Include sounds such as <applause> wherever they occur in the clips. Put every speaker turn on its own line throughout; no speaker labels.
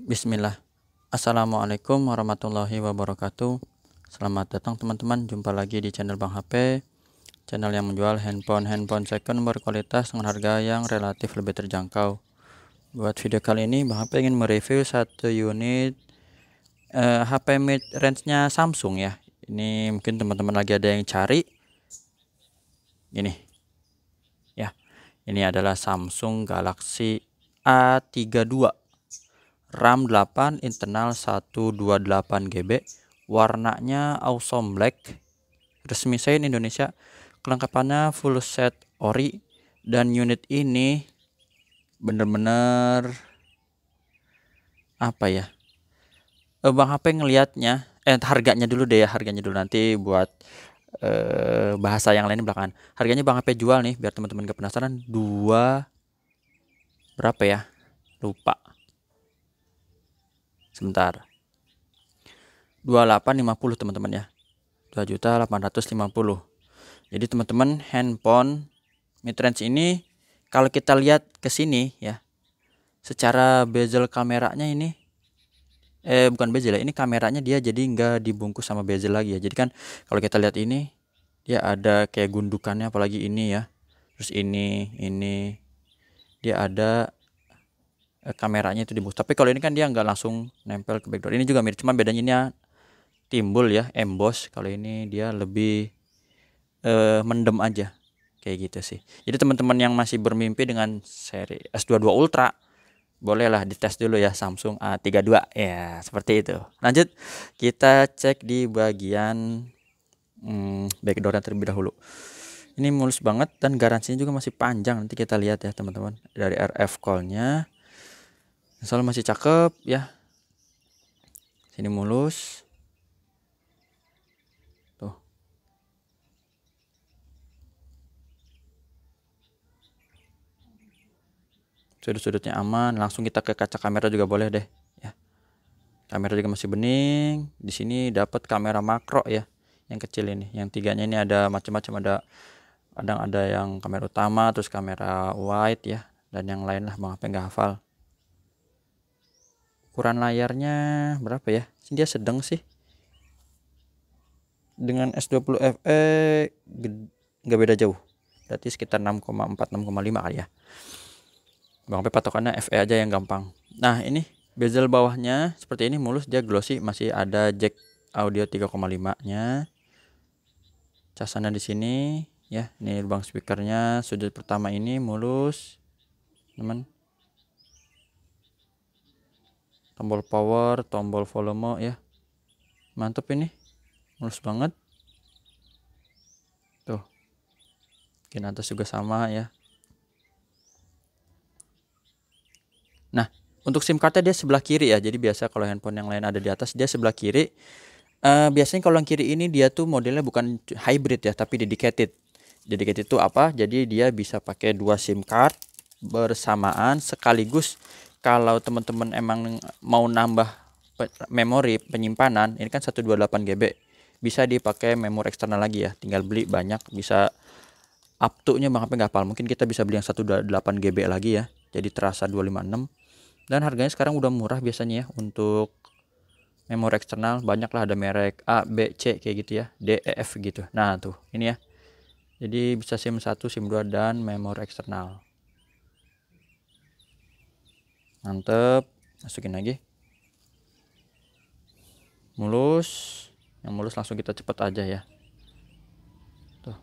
Bismillah. Assalamualaikum warahmatullahi wabarakatuh. Selamat datang teman-teman, jumpa lagi di channel Bang HP. Channel yang menjual handphone-handphone second berkualitas dengan harga yang relatif lebih terjangkau. Buat video kali ini Bang HP ingin mereview satu unit eh, HP mid range-nya Samsung ya. Ini mungkin teman-teman lagi ada yang cari. Ini. Ya. Ini adalah Samsung Galaxy A32 RAM 8 internal 128 GB warnanya awesome black resmi Sein Indonesia kelengkapannya full set ori dan unit ini bener-bener apa ya eh, Bang HP ngelihatnya eh harganya dulu deh ya harganya dulu nanti buat eh, bahasa yang lain belakangan harganya Bang HP jual nih biar teman-teman gak penasaran dua berapa ya lupa Sebentar. 2850 teman-teman ya. 2.850. Jadi teman-teman handphone midrange ini kalau kita lihat ke sini ya. Secara bezel kameranya ini eh bukan bezel ya, ini kameranya dia jadi nggak dibungkus sama bezel lagi ya. Jadi kan kalau kita lihat ini dia ada kayak gundukannya apalagi ini ya. Terus ini, ini dia ada Eh, kameranya itu di bus tapi kalau ini kan dia nggak langsung nempel ke backdoor ini juga mirip cuma bedanya ini ya timbul ya emboss kalau ini dia lebih eh, mendem aja kayak gitu sih jadi teman-teman yang masih bermimpi dengan seri S22 Ultra bolehlah dites dulu ya Samsung A32 ya seperti itu lanjut kita cek di bagian hmm, backdoornya terlebih dahulu ini mulus banget dan garansinya juga masih panjang nanti kita lihat ya teman-teman dari RF callnya Insya masih cakep ya. Sini mulus. Tuh. Sudut-sudutnya aman. Langsung kita ke kaca kamera juga boleh deh. Ya. Kamera juga masih bening. Di sini dapat kamera makro ya. Yang kecil ini. Yang tiganya ini ada macam-macam ada kadang ada yang kamera utama terus kamera wide ya dan yang lain lah mengapa nggak hafal ukuran layarnya berapa ya dia sedang sih dengan S20 FE nggak beda jauh berarti sekitar 6,4 6,5 kali ya Bang Pe patokannya FE aja yang gampang nah ini bezel bawahnya seperti ini mulus dia glossy masih ada jack audio 3,5 nya casannya di sini ya ini lubang speakernya sudut pertama ini mulus teman tombol power tombol volume ya mantap ini mulus banget tuh mungkin atas juga sama ya nah untuk SIM cardnya dia sebelah kiri ya jadi biasa kalau handphone yang lain ada di atas dia sebelah kiri uh, biasanya kalau yang kiri ini dia tuh modelnya bukan hybrid ya tapi dedicated dedicated itu apa jadi dia bisa pakai dua SIM card bersamaan sekaligus kalau teman-teman emang mau nambah memori penyimpanan ini kan 128 GB bisa dipakai memori eksternal lagi ya tinggal beli banyak bisa up to nya bang nggak hafal mungkin kita bisa beli yang 128 GB lagi ya jadi terasa 256 dan harganya sekarang udah murah biasanya ya untuk memori eksternal banyak lah ada merek A, B, C kayak gitu ya D, E, F gitu nah tuh ini ya jadi bisa SIM 1, SIM 2 dan memori eksternal mantep masukin lagi mulus yang mulus langsung kita cepet aja ya tuh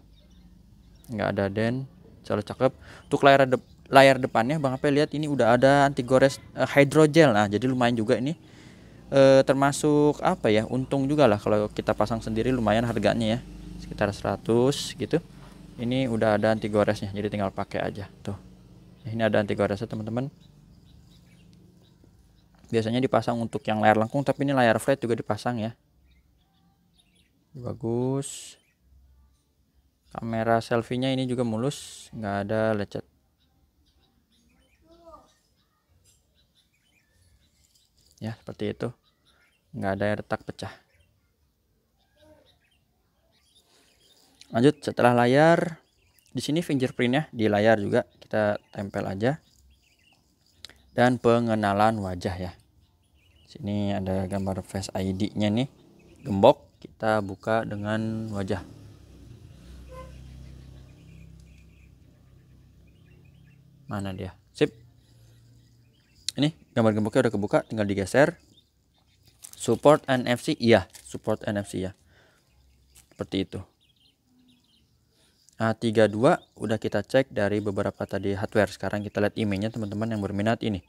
nggak ada den selalu cakep untuk layar de layar depannya Bang apa lihat ini udah ada anti gores uh, hydrogel nah jadi lumayan juga ini E, termasuk apa ya untung juga lah kalau kita pasang sendiri lumayan harganya ya sekitar 100 gitu ini udah ada anti goresnya jadi tinggal pakai aja tuh ini ada anti goresnya teman-teman biasanya dipasang untuk yang layar lengkung tapi ini layar flat juga dipasang ya bagus kamera selfie nya ini juga mulus nggak ada lecet ya seperti itu nggak ada retak pecah lanjut setelah layar di sini fingerprint ya di layar juga kita tempel aja dan pengenalan wajah ya sini ada gambar face ID nya nih gembok kita buka dengan wajah mana dia sip ini gambar gemboknya udah kebuka tinggal digeser support NFC iya support NFC ya seperti itu nah 32 udah kita cek dari beberapa tadi hardware. Sekarang kita lihat emailnya teman-teman yang berminat ini.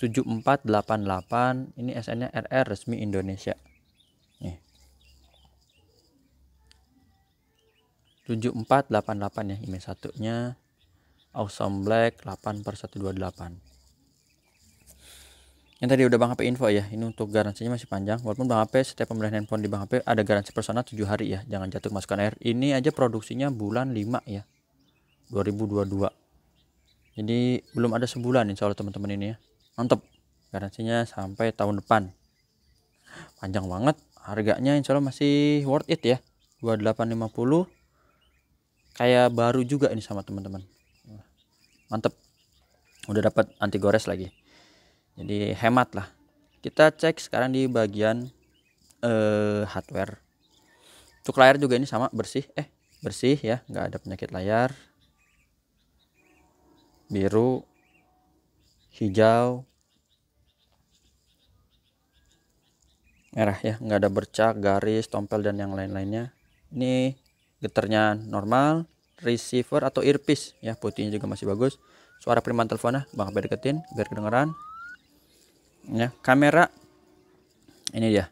7488 ini SN-nya RR resmi Indonesia. Nih. 7488 ya email satunya. Awesome Black 8 per 128 yang tadi udah Bang HP info ya ini untuk garansinya masih panjang walaupun Bang HP setiap pembelian handphone di Bang HP ada garansi personal 7 hari ya jangan jatuh masukkan air ini aja produksinya bulan 5 ya 2022 jadi belum ada sebulan insya Allah teman-teman ini ya mantep garansinya sampai tahun depan panjang banget harganya insya Allah masih worth it ya 2850 kayak baru juga ini sama teman-teman mantep udah dapat anti gores lagi jadi hemat lah kita cek sekarang di bagian eh, hardware untuk layar juga ini sama bersih eh bersih ya nggak ada penyakit layar biru hijau merah ya nggak ada bercak garis tompel dan yang lain-lainnya ini geternya normal receiver atau earpiece ya putihnya juga masih bagus suara piriman teleponnya bang deketin biar kedengeran ya kamera ini dia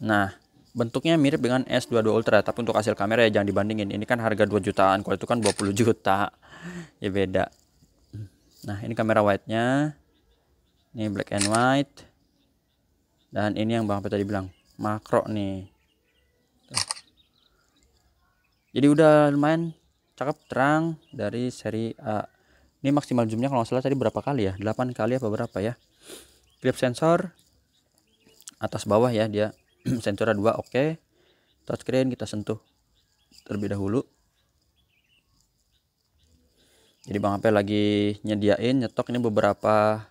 nah bentuknya mirip dengan S22 Ultra tapi untuk hasil kamera ya jangan dibandingin ini kan harga 2 jutaan kalau itu kan 20 juta ya beda nah ini kamera white nya ini black and white dan ini yang Bang Peta tadi bilang makro nih Tuh. jadi udah lumayan cakep terang dari seri A ini maksimal zoomnya kalau nggak salah tadi berapa kali ya 8 kali apa berapa ya clip sensor atas bawah ya dia <clears throat> sensornya dua, oke okay. touchscreen kita sentuh terlebih dahulu jadi Bang Ape lagi nyediain nyetok ini beberapa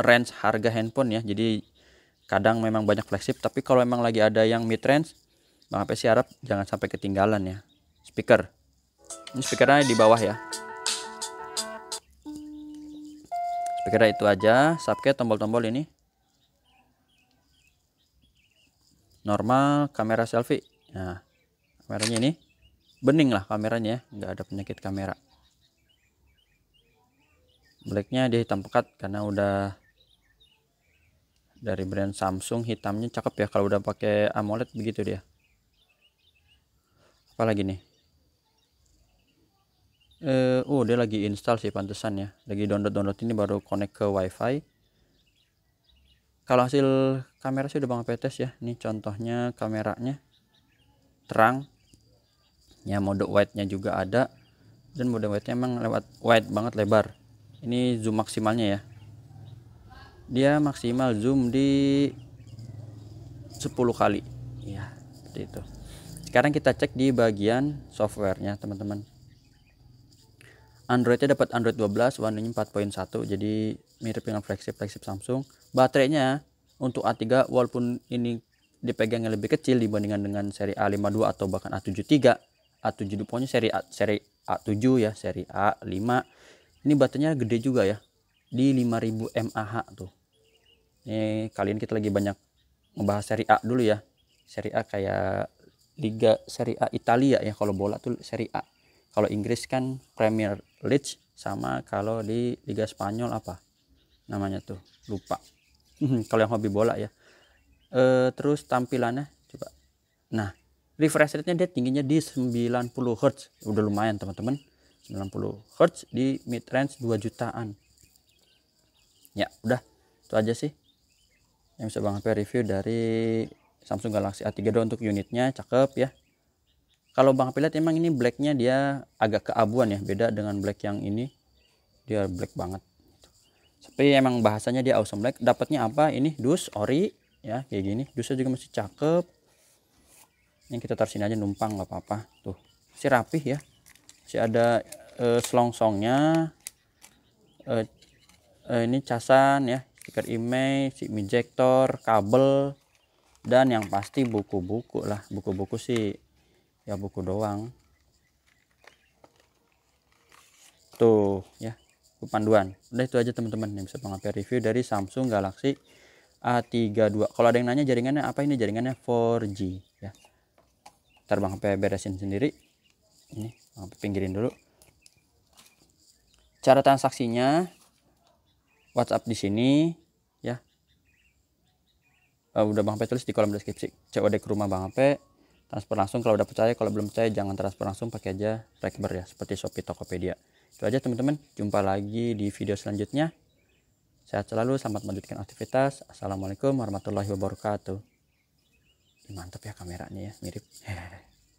range harga handphone ya jadi kadang memang banyak flagship tapi kalau memang lagi ada yang mid range Bang Ape sih harap jangan sampai ketinggalan ya speaker ini speakernya di bawah ya kira kira itu aja. subscribe tombol-tombol ini. Normal kamera selfie. Nah, kameranya ini bening lah kameranya, ya. nggak ada penyakit kamera. Blacknya dia hitam pekat karena udah dari brand Samsung hitamnya cakep ya kalau udah pakai AMOLED begitu dia apalagi nih Uh, oh dia lagi install sih pantesan ya lagi download download ini baru connect ke wifi kalau hasil kamera sih udah bang tes ya Ini contohnya kameranya terang ya mode wide nya juga ada dan mode wide nya emang lewat wide banget lebar ini zoom maksimalnya ya dia maksimal zoom di 10 kali ya seperti itu sekarang kita cek di bagian softwarenya teman-teman Androidnya dapat Android 12 warnanya 4.1 jadi mirip dengan flagship flagship Samsung baterainya untuk A3 walaupun ini dipegang yang lebih kecil dibandingkan dengan seri A52 atau bahkan A73 a 72 pokoknya seri A, seri A7 ya seri A5 ini baterainya gede juga ya di 5000 mAh tuh ini kalian kita lagi banyak membahas seri A dulu ya seri A kayak Liga Seri A Italia ya kalau bola tuh seri A kalau Inggris kan Premier League sama kalau di Liga Spanyol apa namanya tuh lupa <laughs> kalau yang hobi bola ya e, terus tampilannya coba nah refresh rate-nya dia tingginya di 90 Hz udah lumayan teman-teman 90 Hz di mid range 2 jutaan ya udah itu aja sih yang bisa Bang review dari Samsung Galaxy A32 untuk unitnya cakep ya kalau Bang Pilat emang ini blacknya dia agak keabuan ya beda dengan black yang ini dia black banget tapi emang bahasanya dia awesome black dapatnya apa ini dus ori ya kayak gini dusnya juga masih cakep Yang kita taruh sini aja numpang nggak apa-apa tuh si rapih ya Si ada uh, selongsongnya uh, uh, ini casan ya stiker si injektor kabel dan yang pasti buku-buku lah buku-buku sih ya buku doang tuh ya buku panduan udah itu aja teman-teman yang bisa pengapa review dari Samsung Galaxy A32 kalau ada yang nanya jaringannya apa ini jaringannya 4G ya ntar Bang HP beresin sendiri ini Bang pinggirin dulu cara transaksinya WhatsApp di sini ya uh, udah Bang P tulis di kolom deskripsi COD ke rumah Bang transfer langsung kalau udah percaya kalau belum percaya jangan transfer langsung pakai aja rekber ya seperti Shopee Tokopedia itu aja teman-teman jumpa lagi di video selanjutnya sehat selalu selamat melanjutkan aktivitas assalamualaikum warahmatullahi wabarakatuh mantap ya kameranya ya mirip <laughs>